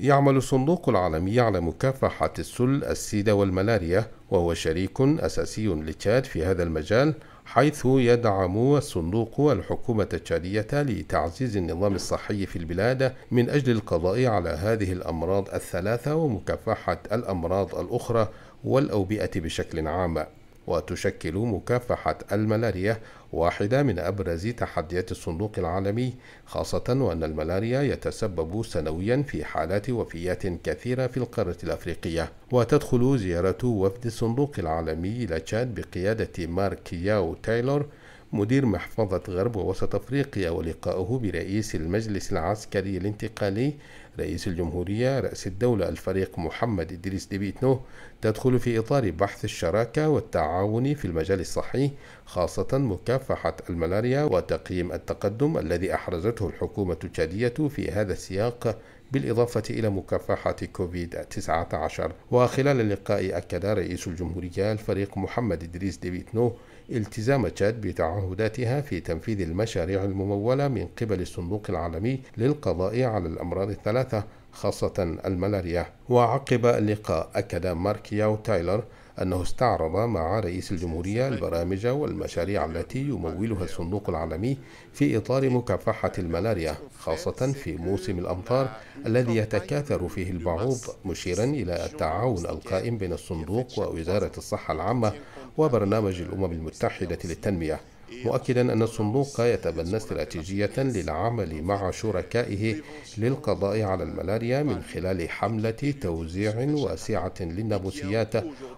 يعمل الصندوق العالمي على مكافحة السل السيدة والملاريا وهو شريك أساسي لتشاد في هذا المجال حيث يدعم الصندوق الحكومة التشادية لتعزيز النظام الصحي في البلاد من أجل القضاء على هذه الأمراض الثلاثة ومكافحة الأمراض الأخرى والأوبئة بشكل عام وتشكل مكافحة الملاريا واحدة من أبرز تحديات الصندوق العالمي خاصة وأن الملاريا يتسبب سنويا في حالات وفيات كثيرة في القارة الأفريقية وتدخل زيارة وفد الصندوق العالمي إلى تشاد بقيادة مارك ياو تايلور مدير محفظة غرب ووسط أفريقيا ولقائه برئيس المجلس العسكري الانتقالي رئيس الجمهورية رأس الدولة الفريق محمد إدريس ديبيتنو تدخل في إطار بحث الشراكة والتعاون في المجال الصحي خاصة مكافحة الملاريا وتقييم التقدم الذي أحرزته الحكومة التشادية في هذا السياق بالإضافة إلى مكافحة كوفيد-19 وخلال اللقاء أكد رئيس الجمهورية الفريق محمد إدريس ديبيتنو التزام تشاد بتعهداتها في تنفيذ المشاريع الممولة من قبل الصندوق العالمي للقضاء على الأمراض الثلاثة خاصة الملاريا وعقب اللقاء أكد مارك ياو تايلر أنه استعرض مع رئيس الجمهورية البرامج والمشاريع التي يمولها الصندوق العالمي في إطار مكافحة الملاريا خاصة في موسم الأمطار الذي يتكاثر فيه البعوض مشيرا إلى التعاون القائم بين الصندوق ووزارة الصحة العامة وبرنامج الأمم المتحدة للتنمية مؤكدا أن الصندوق يتبنى استراتيجية للعمل مع شركائه للقضاء على الملاريا من خلال حملة توزيع واسعة للناموسيات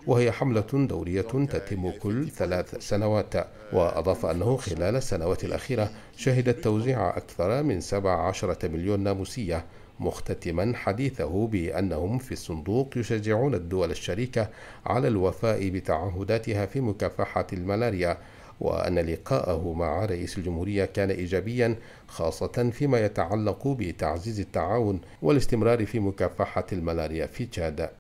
وهي حملة دورية تتم كل ثلاث سنوات وأضاف أنه خلال السنوات الأخيرة شهد التوزيع أكثر من 17 مليون ناموسية مختتما حديثه بأنهم في الصندوق يشجعون الدول الشريكة على الوفاء بتعهداتها في مكافحة الملاريا وأن لقاءه مع رئيس الجمهورية كان إيجابيا خاصة فيما يتعلق بتعزيز التعاون والاستمرار في مكافحة الملاريا في تشاد